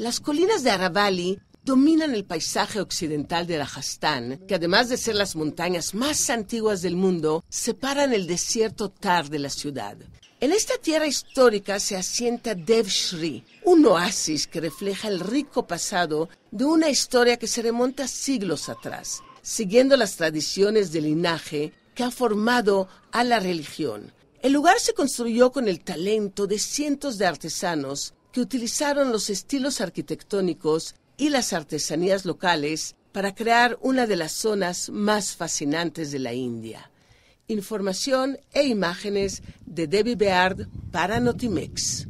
Las colinas de Aravalli dominan el paisaje occidental de Rajasthan, que además de ser las montañas más antiguas del mundo, separan el desierto Tar de la ciudad. En esta tierra histórica se asienta Devshri, un oasis que refleja el rico pasado de una historia que se remonta siglos atrás, siguiendo las tradiciones del linaje que ha formado a la religión. El lugar se construyó con el talento de cientos de artesanos que utilizaron los estilos arquitectónicos y las artesanías locales para crear una de las zonas más fascinantes de la India. Información e imágenes de Debbie Beard para Notimex.